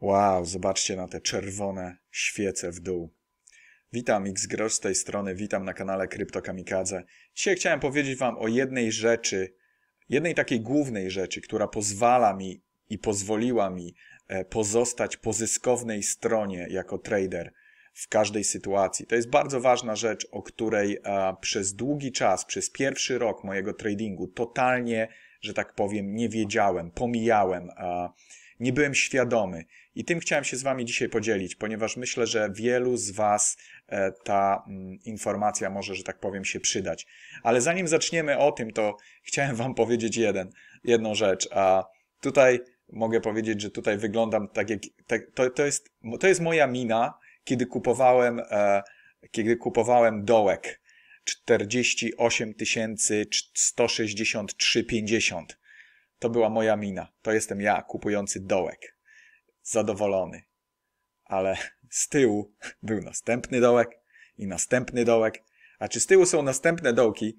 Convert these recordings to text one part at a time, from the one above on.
Wow, zobaczcie na te czerwone świece w dół. Witam, XGrosz z tej strony, witam na kanale Kryptokamikadze. Dzisiaj chciałem powiedzieć Wam o jednej rzeczy, jednej takiej głównej rzeczy, która pozwala mi i pozwoliła mi e, pozostać po zyskownej stronie jako trader w każdej sytuacji. To jest bardzo ważna rzecz, o której przez długi czas, przez pierwszy rok mojego tradingu totalnie, że tak powiem, nie wiedziałem, pomijałem nie byłem świadomy. I tym chciałem się z Wami dzisiaj podzielić, ponieważ myślę, że wielu z Was e, ta mm, informacja może, że tak powiem, się przydać. Ale zanim zaczniemy o tym, to chciałem Wam powiedzieć jeden, jedną rzecz. A tutaj mogę powiedzieć, że tutaj wyglądam tak jak. Tak, to, to, jest, to jest moja mina, kiedy kupowałem, e, kiedy kupowałem dołek. 48 163,50. To była moja mina. To jestem ja, kupujący dołek. Zadowolony. Ale z tyłu był następny dołek i następny dołek. A czy z tyłu są następne dołki,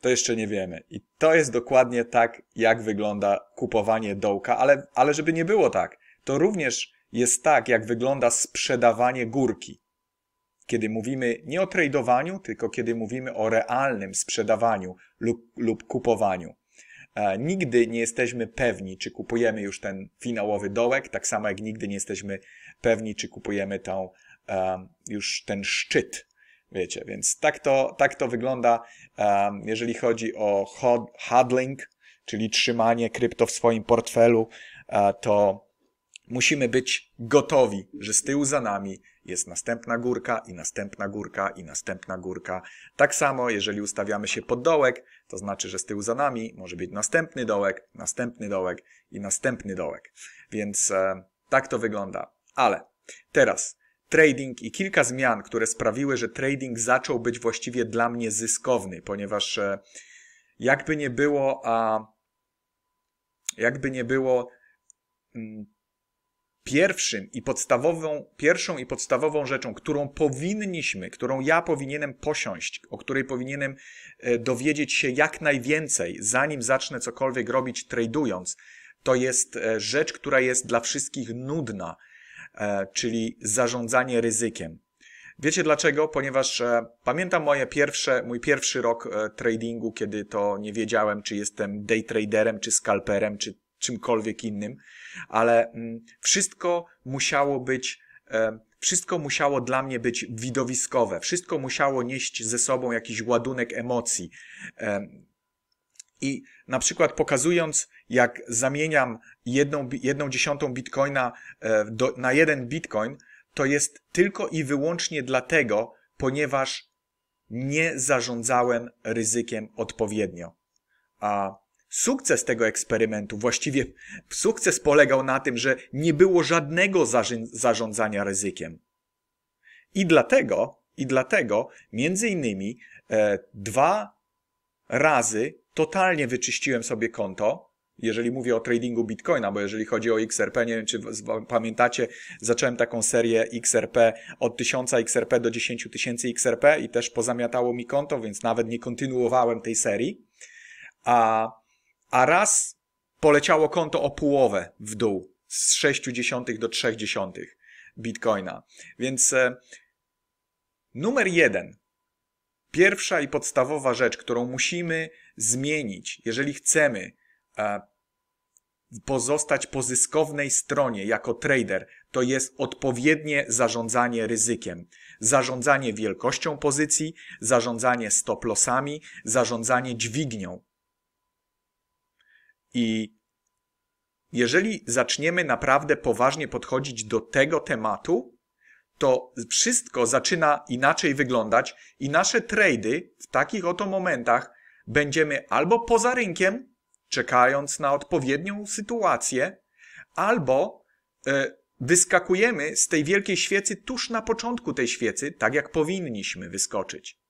to jeszcze nie wiemy. I to jest dokładnie tak, jak wygląda kupowanie dołka, ale, ale żeby nie było tak, to również jest tak, jak wygląda sprzedawanie górki. Kiedy mówimy nie o tradowaniu, tylko kiedy mówimy o realnym sprzedawaniu lub, lub kupowaniu. E, nigdy nie jesteśmy pewni, czy kupujemy już ten finałowy dołek, tak samo jak nigdy nie jesteśmy pewni, czy kupujemy tą, e, już ten szczyt. Wiecie, więc tak to, tak to wygląda, e, jeżeli chodzi o hodling, czyli trzymanie krypto w swoim portfelu, to musimy być gotowi, że z tyłu za nami jest następna górka i następna górka i następna górka. Tak samo, jeżeli ustawiamy się pod dołek, to znaczy, że z tyłu za nami może być następny dołek, następny dołek i następny dołek. Więc e, tak to wygląda. Ale teraz trading i kilka zmian, które sprawiły, że trading zaczął być właściwie dla mnie zyskowny, ponieważ e, jakby nie było, a jakby nie było. Mm, pierwszym i podstawową, pierwszą i podstawową rzeczą, którą powinniśmy, którą ja powinienem posiąść, o której powinienem e, dowiedzieć się jak najwięcej, zanim zacznę cokolwiek robić tradując, to jest e, rzecz, która jest dla wszystkich nudna, e, czyli zarządzanie ryzykiem. Wiecie dlaczego? Ponieważ pamiętam moje pierwsze, mój pierwszy rok tradingu, kiedy to nie wiedziałem, czy jestem day traderem, czy skalperem, czy czymkolwiek innym ale mm, wszystko musiało być, wszystko musiało dla mnie być widowiskowe, wszystko musiało nieść ze sobą jakiś ładunek emocji. I na przykład pokazując, jak zamieniam jedną, jedną dziesiątą bitcoina e, do, na jeden bitcoin, to jest tylko i wyłącznie dlatego, ponieważ nie zarządzałem ryzykiem odpowiednio. A Sukces tego eksperymentu, właściwie sukces polegał na tym, że nie było żadnego zarządzania ryzykiem. I dlatego, i dlatego, między innymi, e, dwa razy totalnie wyczyściłem sobie konto, jeżeli mówię o tradingu Bitcoina, bo jeżeli chodzi o XRP, nie wiem czy pamiętacie, zacząłem taką serię XRP od 1000 XRP do 10 tysięcy XRP i też pozamiatało mi konto, więc nawet nie kontynuowałem tej serii. A a raz poleciało konto o połowę w dół z 0,6 do 0,3 bitcoina. Więc e, numer jeden, pierwsza i podstawowa rzecz, którą musimy zmienić, jeżeli chcemy e, pozostać po zyskownej stronie jako trader, to jest odpowiednie zarządzanie ryzykiem, zarządzanie wielkością pozycji, zarządzanie stop lossami, zarządzanie dźwignią. I jeżeli zaczniemy naprawdę poważnie podchodzić do tego tematu, to wszystko zaczyna inaczej wyglądać i nasze trady w takich oto momentach będziemy albo poza rynkiem, czekając na odpowiednią sytuację, albo e, wyskakujemy z tej wielkiej świecy tuż na początku tej świecy, tak jak powinniśmy wyskoczyć.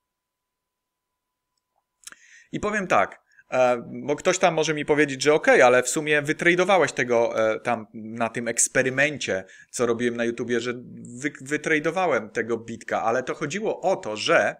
I powiem tak, E, bo ktoś tam może mi powiedzieć, że okej, okay, ale w sumie wytradowałeś tego e, tam na tym eksperymencie, co robiłem na YouTubie, że wy, wytradowałem tego bitka, ale to chodziło o to, że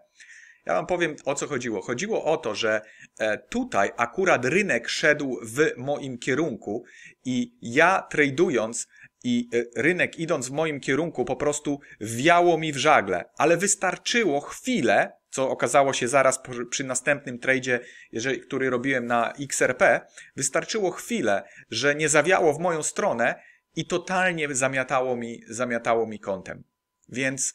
ja wam powiem o co chodziło. Chodziło o to, że e, tutaj akurat rynek szedł w moim kierunku i ja tradując i rynek idąc w moim kierunku po prostu wiało mi w żagle, ale wystarczyło chwilę, co okazało się zaraz przy następnym tradzie, jeżeli, który robiłem na XRP, wystarczyło chwilę, że nie zawiało w moją stronę i totalnie zamiatało mi, zamiatało mi kątem. Więc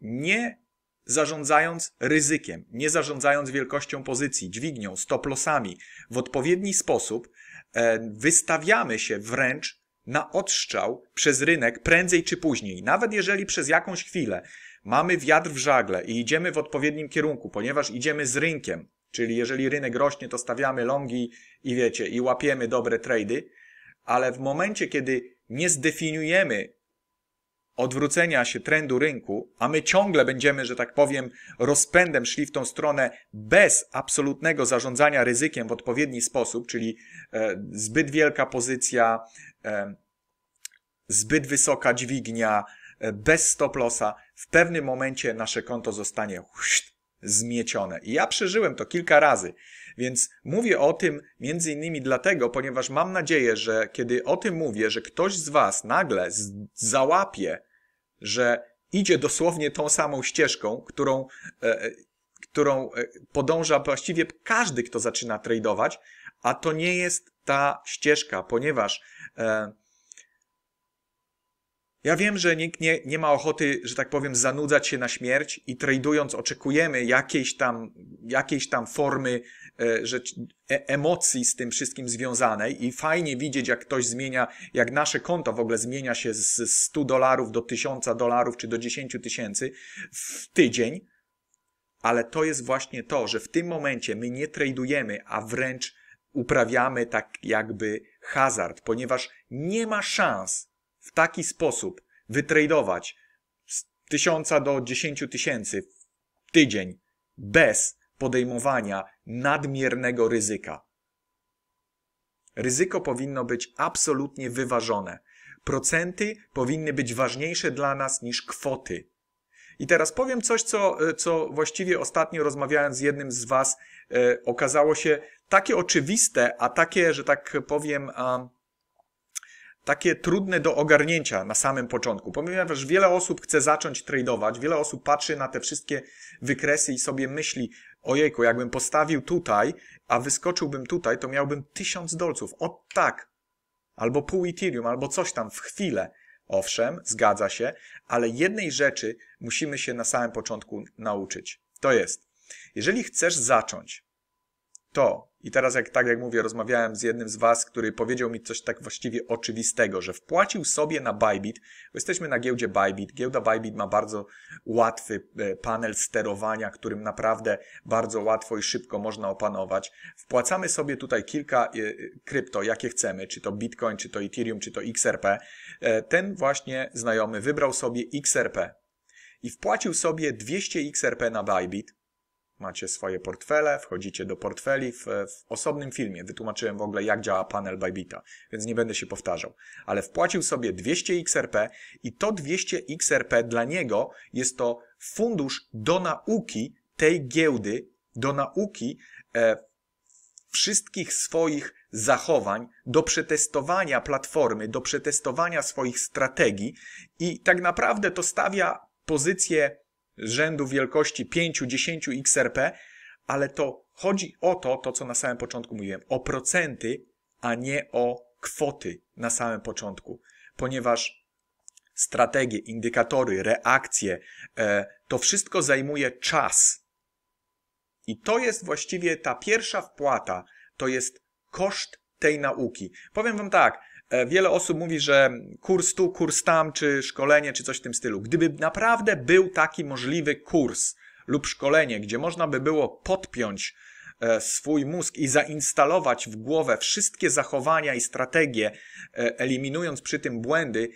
nie zarządzając ryzykiem, nie zarządzając wielkością pozycji, dźwignią, stop losami w odpowiedni sposób, e, wystawiamy się wręcz na odstrzał przez rynek prędzej czy później, nawet jeżeli przez jakąś chwilę mamy wiatr w żagle i idziemy w odpowiednim kierunku, ponieważ idziemy z rynkiem, czyli jeżeli rynek rośnie, to stawiamy longi i wiecie, i łapiemy dobre trady, ale w momencie, kiedy nie zdefiniujemy odwrócenia się trendu rynku, a my ciągle będziemy, że tak powiem, rozpędem szli w tą stronę bez absolutnego zarządzania ryzykiem w odpowiedni sposób, czyli e, zbyt wielka pozycja, e, zbyt wysoka dźwignia, e, bez stop lossa, w pewnym momencie nasze konto zostanie zmiecione. I ja przeżyłem to kilka razy, więc mówię o tym między innymi dlatego, ponieważ mam nadzieję, że kiedy o tym mówię, że ktoś z Was nagle z załapie, że idzie dosłownie tą samą ścieżką, którą, e, e którą e, podąża właściwie każdy, kto zaczyna tradować, a to nie jest ta ścieżka, ponieważ e, ja wiem, że nikt nie, nie ma ochoty, że tak powiem, zanudzać się na śmierć i tradując oczekujemy jakiejś tam, jakiejś tam formy e, rzecz, e, emocji z tym wszystkim związanej i fajnie widzieć, jak ktoś zmienia, jak nasze konto w ogóle zmienia się z 100 dolarów do 1000 dolarów czy do 10 tysięcy w tydzień, ale to jest właśnie to, że w tym momencie my nie tradujemy, a wręcz uprawiamy tak jakby hazard, ponieważ nie ma szans, w taki sposób wytradować z tysiąca do 10 tysięcy w tydzień bez podejmowania nadmiernego ryzyka. Ryzyko powinno być absolutnie wyważone. Procenty powinny być ważniejsze dla nas niż kwoty. I teraz powiem coś, co, e, co właściwie ostatnio rozmawiając z jednym z Was, e, okazało się takie oczywiste, a takie, że tak powiem, a, takie trudne do ogarnięcia na samym początku, ponieważ wiele osób chce zacząć tradować, wiele osób patrzy na te wszystkie wykresy i sobie myśli, ojejku, jakbym postawił tutaj, a wyskoczyłbym tutaj, to miałbym tysiąc dolców. O tak! Albo pół Ethereum, albo coś tam w chwilę. Owszem, zgadza się, ale jednej rzeczy musimy się na samym początku nauczyć. To jest, jeżeli chcesz zacząć to, i teraz jak tak jak mówię, rozmawiałem z jednym z was, który powiedział mi coś tak właściwie oczywistego, że wpłacił sobie na Bybit, bo jesteśmy na giełdzie Bybit, giełda Bybit ma bardzo łatwy e, panel sterowania, którym naprawdę bardzo łatwo i szybko można opanować. Wpłacamy sobie tutaj kilka e, e, krypto, jakie chcemy, czy to Bitcoin, czy to Ethereum, czy to XRP. Ten właśnie znajomy wybrał sobie XRP i wpłacił sobie 200 XRP na Bybit, Macie swoje portfele, wchodzicie do portfeli. W, w osobnym filmie wytłumaczyłem w ogóle, jak działa panel Bybita, więc nie będę się powtarzał. Ale wpłacił sobie 200 XRP i to 200 XRP dla niego jest to fundusz do nauki tej giełdy, do nauki e, wszystkich swoich zachowań, do przetestowania platformy, do przetestowania swoich strategii i tak naprawdę to stawia pozycję rzędu wielkości 5-10 XRP, ale to chodzi o to, to co na samym początku mówiłem, o procenty, a nie o kwoty na samym początku, ponieważ strategie, indykatory, reakcje, e, to wszystko zajmuje czas. I to jest właściwie ta pierwsza wpłata, to jest koszt tej nauki. Powiem Wam tak, E, wiele osób mówi, że kurs tu, kurs tam, czy szkolenie, czy coś w tym stylu. Gdyby naprawdę był taki możliwy kurs lub szkolenie, gdzie można by było podpiąć e, swój mózg i zainstalować w głowę wszystkie zachowania i strategie, e, eliminując przy tym błędy,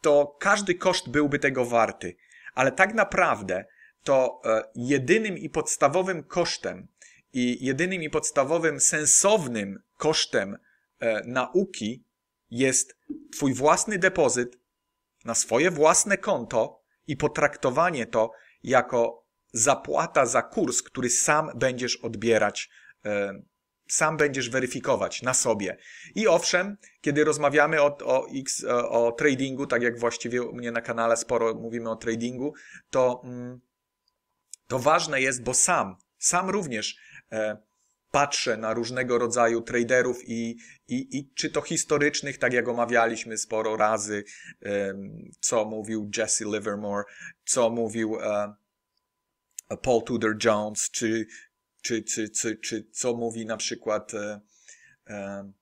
to każdy koszt byłby tego warty. Ale tak naprawdę to jedynym i podstawowym kosztem i jedynym i podstawowym sensownym kosztem nauki jest twój własny depozyt na swoje własne konto i potraktowanie to jako zapłata za kurs, który sam będziesz odbierać, e, sam będziesz weryfikować na sobie. I owszem, kiedy rozmawiamy o, o, X, e, o tradingu, tak jak właściwie u mnie na kanale sporo mówimy o tradingu, to, mm, to ważne jest, bo sam, sam również e, patrzę na różnego rodzaju traderów i, i, i czy to historycznych, tak jak omawialiśmy sporo razy, co mówił Jesse Livermore, co mówił e, Paul Tudor Jones, czy, czy, czy, czy, czy co mówi na przykład e, e,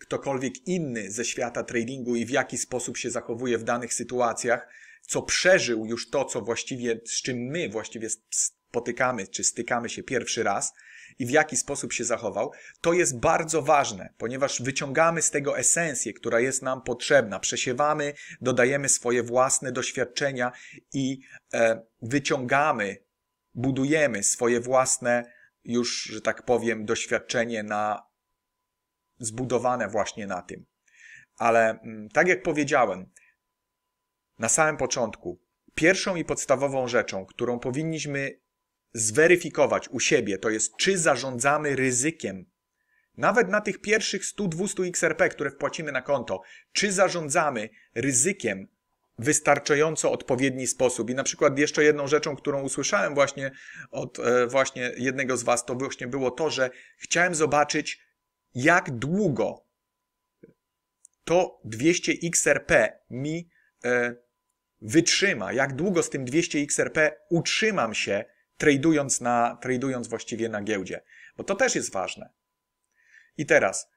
ktokolwiek inny ze świata tradingu i w jaki sposób się zachowuje w danych sytuacjach, co przeżył już to, co właściwie, z czym my właściwie spotykamy, czy stykamy się pierwszy raz – i w jaki sposób się zachował, to jest bardzo ważne, ponieważ wyciągamy z tego esencję, która jest nam potrzebna, przesiewamy, dodajemy swoje własne doświadczenia i e, wyciągamy, budujemy swoje własne, już, że tak powiem, doświadczenie na zbudowane właśnie na tym. Ale mm, tak jak powiedziałem, na samym początku, pierwszą i podstawową rzeczą, którą powinniśmy zweryfikować u siebie, to jest czy zarządzamy ryzykiem. Nawet na tych pierwszych 100-200 XRP, które wpłacimy na konto, czy zarządzamy ryzykiem wystarczająco odpowiedni sposób. I na przykład jeszcze jedną rzeczą, którą usłyszałem właśnie od e, właśnie jednego z Was, to właśnie było to, że chciałem zobaczyć, jak długo to 200 XRP mi e, wytrzyma, jak długo z tym 200 XRP utrzymam się tradując, na, tradując właściwie na giełdzie, bo to też jest ważne. I teraz,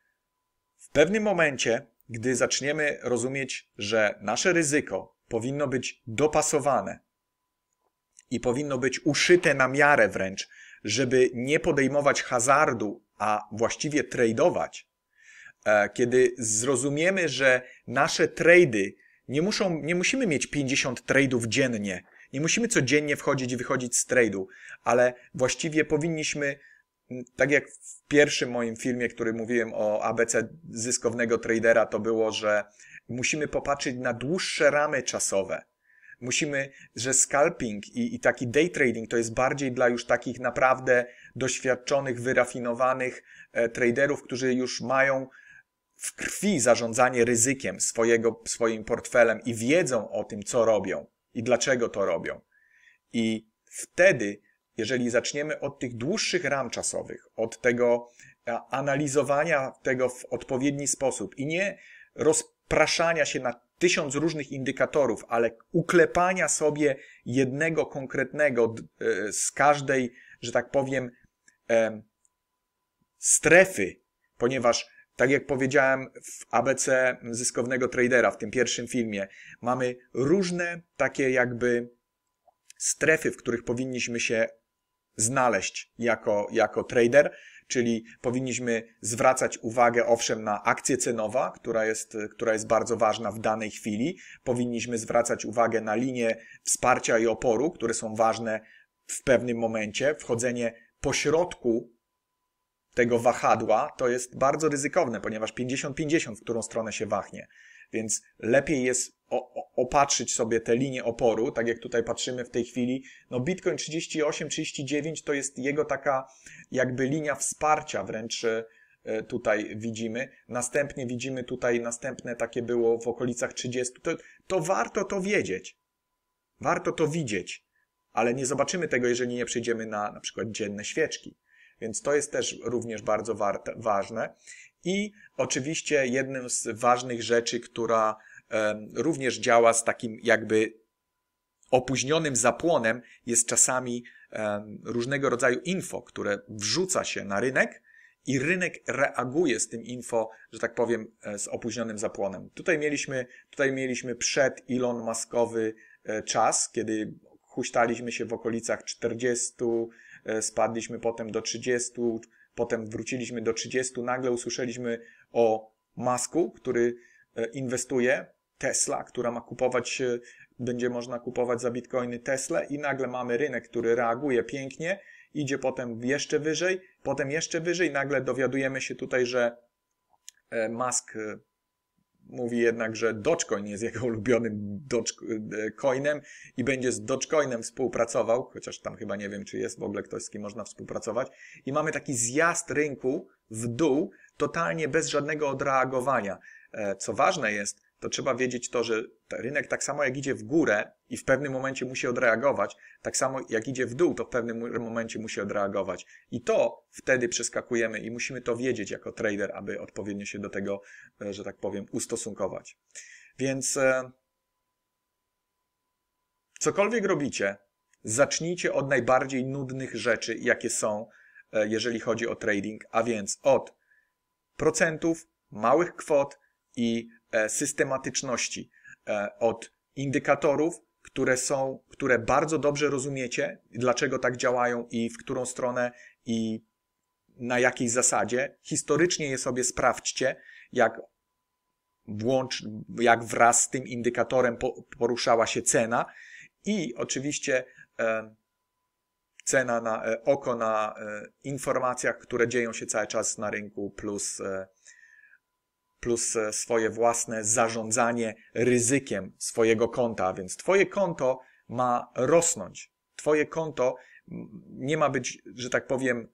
w pewnym momencie, gdy zaczniemy rozumieć, że nasze ryzyko powinno być dopasowane i powinno być uszyte na miarę wręcz, żeby nie podejmować hazardu, a właściwie tradować, e, kiedy zrozumiemy, że nasze trady nie, muszą, nie musimy mieć 50 tradów dziennie, nie musimy codziennie wchodzić i wychodzić z trade'u, ale właściwie powinniśmy, tak jak w pierwszym moim filmie, który mówiłem o ABC zyskownego tradera, to było, że musimy popatrzeć na dłuższe ramy czasowe. Musimy, że scalping i, i taki day trading to jest bardziej dla już takich naprawdę doświadczonych, wyrafinowanych e, traderów, którzy już mają w krwi zarządzanie ryzykiem swojego, swoim portfelem i wiedzą o tym, co robią i dlaczego to robią. I wtedy, jeżeli zaczniemy od tych dłuższych ram czasowych, od tego e, analizowania tego w odpowiedni sposób i nie rozpraszania się na tysiąc różnych indykatorów, ale uklepania sobie jednego konkretnego e, z każdej, że tak powiem, e, strefy, ponieważ tak jak powiedziałem w ABC zyskownego tradera w tym pierwszym filmie, mamy różne takie jakby strefy, w których powinniśmy się znaleźć jako, jako trader, czyli powinniśmy zwracać uwagę owszem na akcję cenowa, która jest, która jest bardzo ważna w danej chwili, powinniśmy zwracać uwagę na linie wsparcia i oporu, które są ważne w pewnym momencie, wchodzenie pośrodku tego wahadła, to jest bardzo ryzykowne, ponieważ 50-50, w którą stronę się wahnie. Więc lepiej jest opatrzyć sobie te linie oporu, tak jak tutaj patrzymy w tej chwili. No Bitcoin 38, 39 to jest jego taka jakby linia wsparcia wręcz e, tutaj widzimy. Następnie widzimy tutaj następne takie było w okolicach 30. To, to warto to wiedzieć. Warto to widzieć, ale nie zobaczymy tego, jeżeli nie przejdziemy na na przykład dzienne świeczki. Więc to jest też również bardzo warte, ważne. I oczywiście jednym z ważnych rzeczy, która również działa z takim jakby opóźnionym zapłonem, jest czasami różnego rodzaju info, które wrzuca się na rynek i rynek reaguje z tym info, że tak powiem, e, z opóźnionym zapłonem. Tutaj mieliśmy, tutaj mieliśmy przed Elon Muskowy e, czas, kiedy huśtaliśmy się w okolicach 40 E, spadliśmy potem do 30, potem wróciliśmy do 30, nagle usłyszeliśmy o Masku, który e, inwestuje, Tesla, która ma kupować, e, będzie można kupować za bitcoiny Tesla i nagle mamy rynek, który reaguje pięknie, idzie potem jeszcze wyżej, potem jeszcze wyżej, nagle dowiadujemy się tutaj, że Musk mówi jednak, że Dogecoin jest jego ulubionym Dogecoinem e, i będzie z Dogecoinem współpracował, chociaż tam chyba nie wiem, czy jest w ogóle ktoś, z kim można współpracować. I mamy taki zjazd rynku w dół, totalnie bez żadnego odreagowania. E, co ważne jest, to trzeba wiedzieć to, że rynek tak samo jak idzie w górę i w pewnym momencie musi odreagować, tak samo jak idzie w dół, to w pewnym momencie musi odreagować. I to wtedy przeskakujemy i musimy to wiedzieć jako trader, aby odpowiednio się do tego, e, że tak powiem, ustosunkować. Więc e, cokolwiek robicie, zacznijcie od najbardziej nudnych rzeczy, jakie są, e, jeżeli chodzi o trading, a więc od procentów, małych kwot i E, systematyczności, e, od indykatorów, które są, które bardzo dobrze rozumiecie, dlaczego tak działają i w którą stronę i na jakiej zasadzie. Historycznie je sobie sprawdźcie, jak włącz, jak wraz z tym indykatorem poruszała się cena i oczywiście e, cena na oko na informacjach, które dzieją się cały czas na rynku plus plus e, swoje własne zarządzanie ryzykiem swojego konta, a więc Twoje konto ma rosnąć. Twoje konto nie ma być, że tak powiem,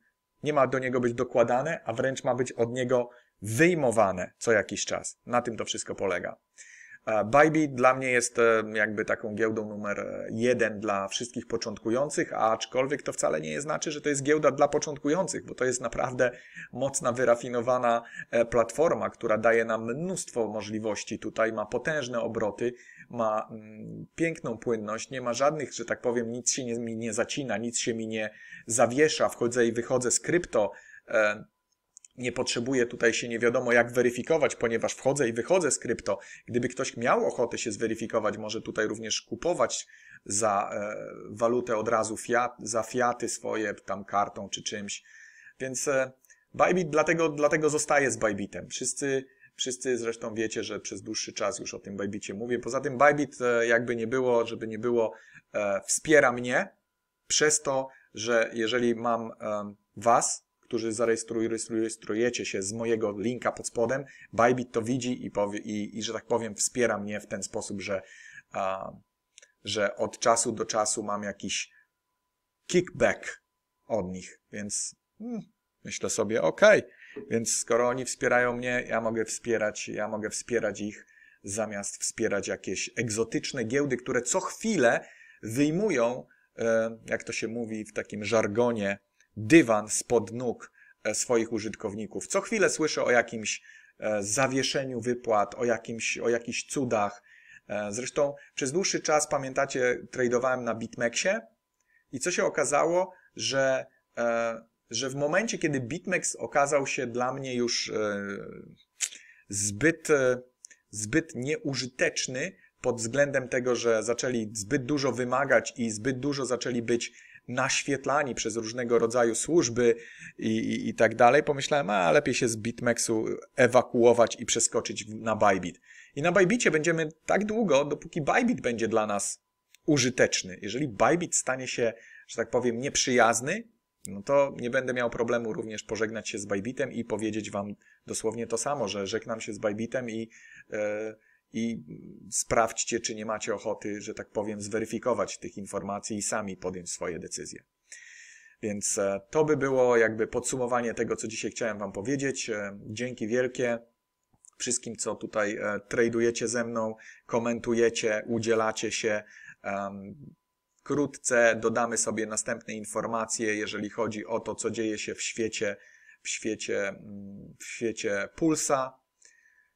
nie ma do niego być dokładane, a wręcz ma być od niego wyjmowane co jakiś czas. Na tym to wszystko polega. Bybit dla mnie jest e, jakby taką giełdą numer e, jeden dla wszystkich początkujących, aczkolwiek to wcale nie znaczy, że to jest giełda dla początkujących, bo to jest naprawdę mocna, wyrafinowana e, platforma, która daje nam mnóstwo możliwości tutaj, ma potężne obroty, ma mm, piękną płynność, nie ma żadnych, że tak powiem, nic się mi nie zacina, nic się mi nie zawiesza, wchodzę i wychodzę z krypto, nie potrzebuję tutaj się nie wiadomo jak weryfikować, ponieważ wchodzę i wychodzę z krypto. Gdyby ktoś miał ochotę się zweryfikować, może tutaj również kupować za e, walutę od razu, fiat, za fiaty swoje tam kartą czy czymś. Więc e, Bybit dlatego, dlatego zostaje z Bybitem. Wszyscy, wszyscy zresztą wiecie, że przez dłuższy czas już o tym Bybicie mówię. Poza tym Bybit e, jakby nie było, żeby nie było, e, wspiera mnie przez to, że jeżeli mam e, Was, którzy zarejestrujecie się z mojego linka pod spodem, Bybit to widzi i, powie, i, i że tak powiem wspiera mnie w ten sposób, że, a, że od czasu do czasu mam jakiś kickback od nich, więc hmm, myślę sobie, ok, więc skoro oni wspierają mnie, ja mogę wspierać, ja mogę wspierać ich, zamiast wspierać jakieś egzotyczne giełdy, które co chwilę wyjmują, e, jak to się mówi w takim żargonie dywan spod nóg e, swoich użytkowników. Co chwilę słyszę o jakimś e, zawieszeniu wypłat, o, jakimś, o jakichś cudach. E, zresztą przez dłuższy czas, pamiętacie, tradowałem na BitMEXie i co się okazało, że, że w momencie, kiedy BitMEX okazał się dla mnie już zbyt, zbyt nieużyteczny pod względem tego, że zaczęli zbyt dużo wymagać i zbyt dużo zaczęli być naświetlani przez różnego rodzaju służby i, i, i tak dalej, pomyślałem, a lepiej się z BitMEXu ewakuować i przeskoczyć na Bybit. I na Bybicie będziemy tak długo, dopóki Bybit będzie dla nas użyteczny. Jeżeli Bybit stanie się, że tak powiem, nieprzyjazny, no to nie będę miał problemu również pożegnać się z Bybitem i powiedzieć Wam dosłownie to samo, że żegnam się z Bybitem i e, i sprawdźcie, czy nie macie ochoty, że tak powiem, zweryfikować tych informacji i sami podjąć swoje decyzje. Więc e, to by było jakby podsumowanie tego, co dzisiaj chciałem Wam powiedzieć. E, dzięki wielkie wszystkim, co tutaj e, tradujecie ze mną, komentujecie, udzielacie się. Wkrótce dodamy sobie następne informacje, jeżeli chodzi o to, co dzieje się w świecie, w świecie, mm, w świecie Pulsa,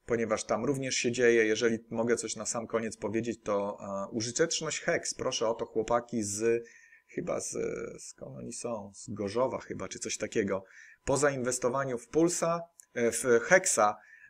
ponieważ tam również się dzieje. Jeżeli mogę coś na sam koniec powiedzieć, to e, użyteczność Hex. Proszę o to chłopaki z chyba z, skąd oni są? Z Gorzowa chyba, czy coś takiego. Po zainwestowaniu w Pulsa, e, w Hexa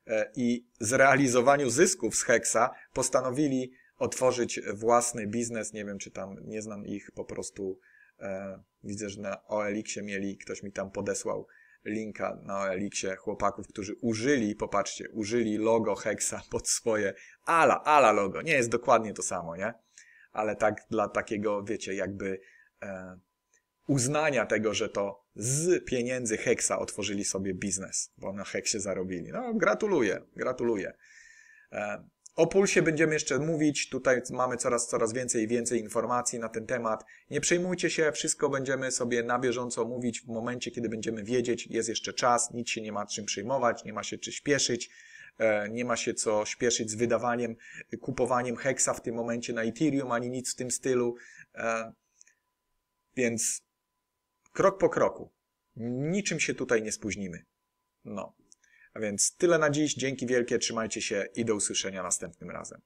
e, i zrealizowaniu zysków z Hexa postanowili otworzyć własny biznes. Nie wiem, czy tam, nie znam ich po prostu. E, widzę, że na OLX-ie mieli, ktoś mi tam podesłał linka na Elixie chłopaków, którzy użyli, popatrzcie, użyli logo Hexa pod swoje ala, ala logo. Nie jest dokładnie to samo, nie? Ale tak dla takiego, wiecie, jakby e, uznania tego, że to z pieniędzy Hexa otworzyli sobie biznes, bo na Hexie zarobili. No, gratuluję, gratuluję. E, o pulsie będziemy jeszcze mówić, tutaj mamy coraz, coraz więcej i więcej informacji na ten temat. Nie przejmujcie się, wszystko będziemy sobie na bieżąco mówić w momencie, kiedy będziemy wiedzieć, jest jeszcze czas, nic się nie ma czym przejmować, nie ma się czy śpieszyć, e, nie ma się co śpieszyć z wydawaniem, kupowaniem heksa w tym momencie na Ethereum, ani nic w tym stylu. E, więc krok po kroku, niczym się tutaj nie spóźnimy. No, a więc tyle na dziś. Dzięki wielkie, trzymajcie się i do usłyszenia następnym razem.